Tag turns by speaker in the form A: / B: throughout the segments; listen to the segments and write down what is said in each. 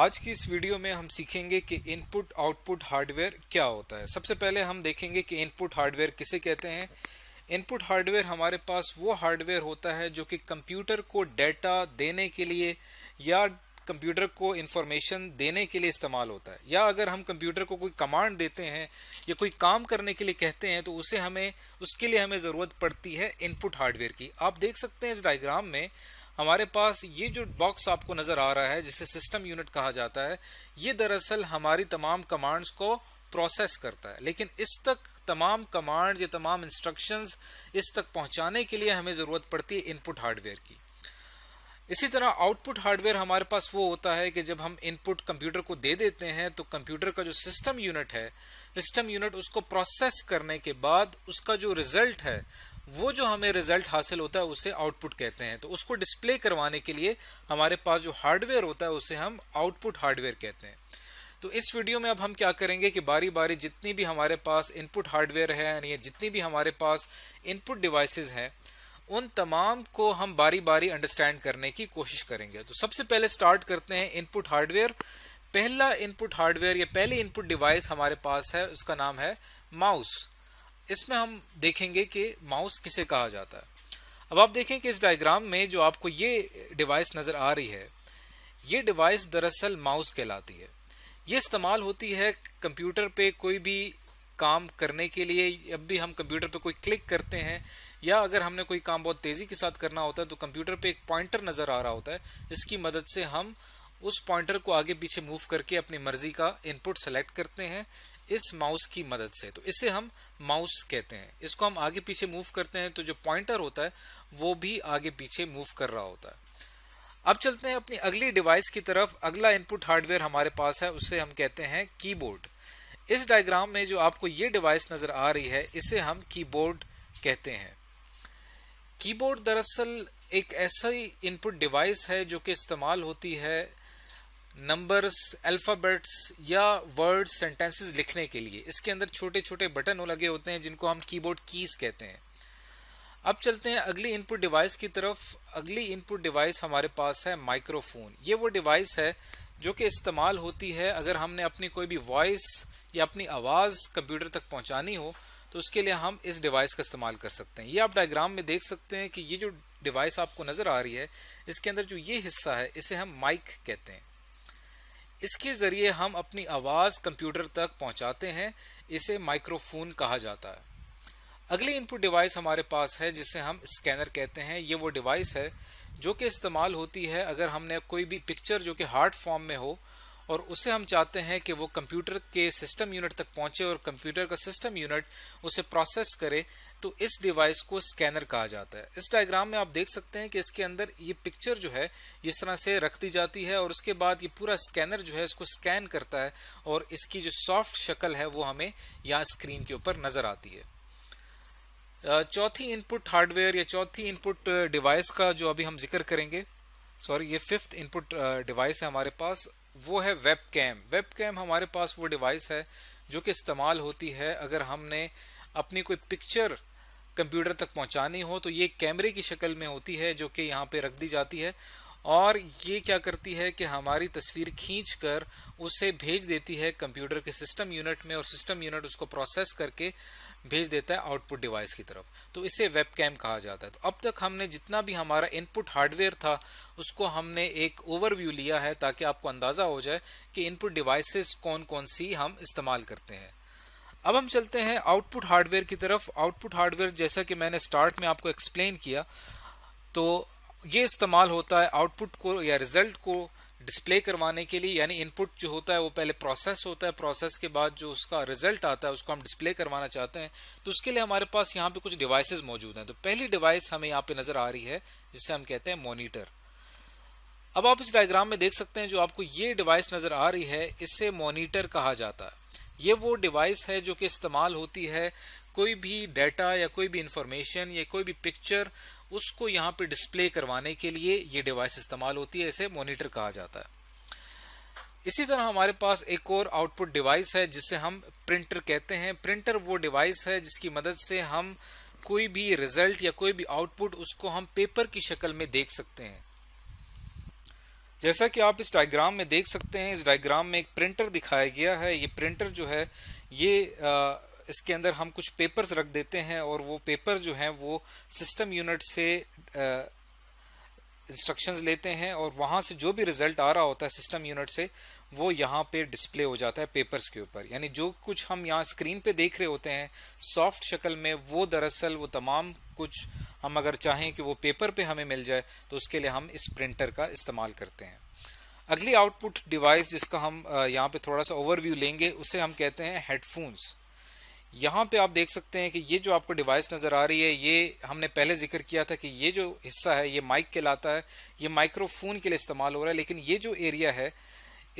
A: आज की इस वीडियो में हम सीखेंगे कि इनपुट आउटपुट हार्डवेयर क्या होता है सबसे पहले हम देखेंगे कि इनपुट हार्डवेयर किसे कहते हैं इनपुट हार्डवेयर हमारे पास वो हार्डवेयर होता है जो कि कंप्यूटर को डेटा देने के लिए या कंप्यूटर को इंफॉर्मेशन देने के लिए इस्तेमाल होता है या अगर हम कंप्यूटर को कोई कमांड देते हैं या कोई काम करने के लिए कहते हैं तो उसे हमें उसके लिए हमें ज़रूरत पड़ती है इनपुट हार्डवेयर की आप देख सकते हैं इस डायग्राम में हमारे पास ये जो बॉक्स आपको नज़र आ रहा है जिसे सिस्टम यूनिट कहा जाता है ये दरअसल हमारी तमाम कमांड्स को प्रोसेस करता है लेकिन इस तक तमाम कमांड या तमाम इंस्ट्रक्शंस इस तक पहुंचाने के लिए हमें ज़रूरत पड़ती है इनपुट हार्डवेयर की इसी तरह आउटपुट हार्डवेयर हमारे पास वो होता है कि जब हम इनपुट कंप्यूटर को दे देते हैं तो कंप्यूटर का जो सिस्टम यूनिट है सिस्टम यूनिट उसको प्रोसेस करने के बाद उसका जो रिजल्ट है वो जो हमें रिजल्ट हासिल होता है उसे आउटपुट कहते हैं तो उसको डिस्प्ले करवाने के लिए हमारे पास जो हार्डवेयर होता है उसे हम आउटपुट हार्डवेयर कहते हैं तो इस वीडियो में अब हम क्या करेंगे कि बारी बारी जितनी भी हमारे पास इनपुट हार्डवेयर है यानी जितनी भी हमारे पास इनपुट डिवाइसेस हैं उन तमाम को हम बारी बारी अंडरस्टैंड करने की कोशिश करेंगे तो सबसे पहले स्टार्ट करते हैं इनपुट हार्डवेयर पहला इनपुट हार्डवेयर या पहली इनपुट डिवाइस हमारे पास है उसका नाम है माउस इसमें हम देखेंगे कि माउस किसे कहा जाता है अब आप देखें कि इस डायग्राम में जो आपको ये डिवाइस नज़र आ रही है ये डिवाइस दरअसल माउस कहलाती है ये इस्तेमाल होती है कंप्यूटर पे कोई भी काम करने के लिए अब भी हम कंप्यूटर पे कोई क्लिक करते हैं या अगर हमने कोई काम बहुत तेज़ी के साथ करना होता है तो कंप्यूटर पे एक पॉइंटर नज़र आ रहा होता है इसकी मदद से हम उस पॉइंटर को आगे पीछे मूव करके अपनी मर्जी का इनपुट सेलेक्ट करते हैं इस माउस की मदद से तो इसे हम माउस कहते हैं इसको हम आगे पीछे मूव करते हैं तो जो पॉइंटर होता है वो भी आगे पीछे मूव कर रहा होता है अब चलते हैं अपनी अगली डिवाइस की तरफ अगला इनपुट हार्डवेयर हमारे पास है उसे हम कहते हैं कीबोर्ड इस डायग्राम में जो आपको ये डिवाइस नज़र आ रही है इसे हम कीबोर्ड कहते हैं कीबोर्ड दरअसल एक ऐसा ही इनपुट डिवाइस है जो कि इस्तेमाल होती है नंबर्स अल्फ़ाबेट्स या वर्ड सेंटेंसेस लिखने के लिए इसके अंदर छोटे छोटे बटन लगे होते हैं जिनको हम कीबोर्ड कीज़ कहते हैं अब चलते हैं अगली इनपुट डिवाइस की तरफ अगली इनपुट डिवाइस हमारे पास है माइक्रोफोन ये वो डिवाइस है जो कि इस्तेमाल होती है अगर हमने अपनी कोई भी वॉइस या अपनी आवाज़ कंप्यूटर तक पहुंचानी हो तो उसके लिए हम इस डिवाइस का इस्तेमाल कर सकते हैं ये आप डायग्राम में देख सकते हैं कि ये जो डिवाइस आपको नज़र आ रही है इसके अंदर जो ये हिस्सा है इसे हम माइक कहते हैं इसके ज़रिए हम अपनी आवाज़ कंप्यूटर तक पहुंचाते हैं इसे माइक्रोफोन कहा जाता है अगली इनपुट डिवाइस हमारे पास है जिसे हम स्कैनर कहते हैं ये वो डिवाइस है जो कि इस्तेमाल होती है अगर हमने कोई भी पिक्चर जो कि हार्ड फॉर्म में हो और उसे हम चाहते हैं कि वो कंप्यूटर के सिस्टम यूनिट तक पहुंचे और कंप्यूटर का सिस्टम यूनिट उसे प्रोसेस करे तो इस डिवाइस को स्कैनर कहा जाता है इस डायग्राम में आप देख सकते हैं कि इसके अंदर ये पिक्चर जो है इस तरह से रख दी जाती है और उसके बाद ये पूरा स्कैनर जो है इसको स्कैन करता है और इसकी जो सॉफ्ट शक्ल है वो हमें यहाँ स्क्रीन के ऊपर नज़र आती है चौथी इनपुट हार्डवेयर या चौथी इनपुट डिवाइस का जो अभी हम जिक्र करेंगे सॉरी ये फिफ्थ इनपुट डिवाइस है हमारे पास वो है वेब कैम वेब कैम हमारे पास वो डिवाइस है जो कि इस्तेमाल होती है अगर हमने अपनी कोई पिक्चर कंप्यूटर तक पहुंचानी हो तो ये कैमरे की शक्ल में होती है जो कि यहाँ पे रख दी जाती है और ये क्या करती है कि हमारी तस्वीर खींच कर उसे भेज देती है कंप्यूटर के सिस्टम यूनिट में और सिस्टम यूनिट उसको प्रोसेस करके भेज देता है आउटपुट डिवाइस की तरफ तो इसे वेबकैम कहा जाता है तो अब तक हमने जितना भी हमारा इनपुट हार्डवेयर था उसको हमने एक ओवरव्यू लिया है ताकि आपको अंदाज़ा हो जाए कि इनपुट डिवाइसेस कौन कौन सी हम इस्तेमाल करते हैं अब हम चलते हैं आउटपुट हार्डवेयर की तरफ आउटपुट हार्डवेयर जैसा कि मैंने स्टार्ट में आपको एक्सप्लेन किया तो ये इस्तेमाल होता है आउटपुट को या रिजल्ट को डिस्प्ले करवाने के लिए यानी इनपुट जो होता है वो पहले प्रोसेस होता है प्रोसेस के बाद जो उसका रिजल्ट आता है उसको हम डिस्प्ले करवाना चाहते हैं तो उसके लिए हमारे पास यहाँ पे कुछ डिवाइसेस मौजूद हैं तो पहली डिवाइस हमें यहाँ पे नजर आ रही है जिससे हम कहते हैं मोनिटर अब आप इस डायग्राम में देख सकते हैं जो आपको ये डिवाइस नजर आ रही है इससे मोनिटर कहा जाता है ये वो डिवाइस है जो कि इस्तेमाल होती है कोई भी डेटा या कोई भी इंफॉर्मेशन या कोई भी पिक्चर उसको यहाँ पे डिस्प्ले करवाने के लिए ये डिवाइस इस्तेमाल होती है इसे मॉनिटर कहा जाता है इसी तरह हमारे पास एक और आउटपुट डिवाइस है जिसे हम प्रिंटर कहते हैं प्रिंटर वो डिवाइस है जिसकी मदद से हम कोई भी रिजल्ट या कोई भी आउटपुट उसको हम पेपर की शक्ल में देख सकते हैं जैसा कि आप इस डायग्राम में देख सकते हैं इस डायग्राम में एक प्रिंटर दिखाया गया है ये प्रिंटर जो है ये आ, इसके अंदर हम कुछ पेपर्स रख देते हैं और वो पेपर जो हैं वो सिस्टम यूनिट से इंस्ट्रक्शंस लेते हैं और वहाँ से जो भी रिजल्ट आ रहा होता है सिस्टम यूनिट से वो यहाँ पे डिस्प्ले हो जाता है पेपर्स के ऊपर यानी जो कुछ हम यहाँ स्क्रीन पे देख रहे होते हैं सॉफ्ट शक्ल में वो दरअसल वो तमाम कुछ हम अगर चाहें कि वो पेपर पे हमें मिल जाए तो उसके लिए हम इस प्रिंटर का इस्तेमाल करते हैं अगली आउटपुट डिवाइस जिसका हम यहाँ पे थोड़ा सा ओवरव्यू लेंगे उसे हम कहते हैं हेडफोन्स यहाँ पे आप देख सकते हैं कि ये जो आपको डिवाइस नज़र आ रही है ये हमने पहले जिक्र किया था कि ये जो हिस्सा है ये माइक के लाता है ये माइक्रोफोन के लिए इस्तेमाल हो रहा है लेकिन ये जो एरिया है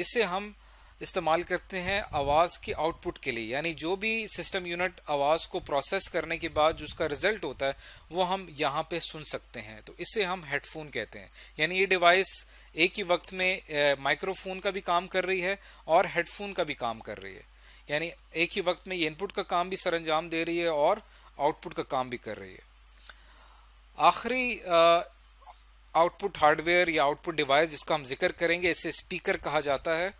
A: इसे हम इस्तेमाल करते हैं आवाज़ के आउटपुट के लिए यानी जो भी सिस्टम यूनिट आवाज़ को प्रोसेस करने के बाद जो उसका रिजल्ट होता है वो हम यहाँ पे सुन सकते हैं तो इसे हम हेडफोन कहते हैं यानी ये डिवाइस एक ही वक्त में माइक्रोफोन का भी काम कर रही है और हेडफोन का भी काम कर रही है यानी एक ही वक्त में ये इनपुट का काम भी सर अंजाम दे रही है और आउटपुट का काम भी कर रही है आखिरी आउटपुट हार्डवेयर या आउटपुट डिवाइस जिसका हम जिक्र करेंगे इसे स्पीकर कहा जाता है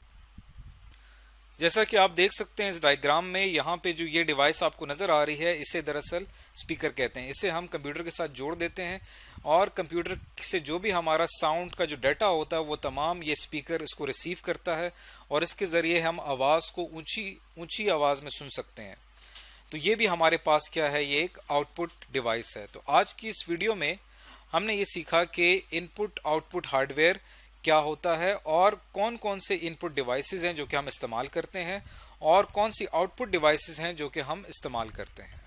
A: जैसा कि आप देख सकते हैं इस डायग्राम में यहाँ पे जो ये डिवाइस आपको नज़र आ रही है इसे दरअसल स्पीकर कहते हैं इसे हम कंप्यूटर के साथ जोड़ देते हैं और कंप्यूटर से जो भी हमारा साउंड का जो डाटा होता है वो तमाम ये स्पीकर इसको रिसीव करता है और इसके ज़रिए हम आवाज़ को ऊंची ऊंची आवाज़ में सुन सकते हैं तो ये भी हमारे पास क्या है ये एक आउटपुट डिवाइस है तो आज की इस वीडियो में हमने ये सीखा कि इनपुट आउटपुट हार्डवेयर क्या होता है और कौन कौन से इनपुट डिवाइसेस हैं जो कि हम इस्तेमाल करते हैं और कौन सी आउटपुट डिवाइसेस हैं जो कि हम इस्तेमाल करते हैं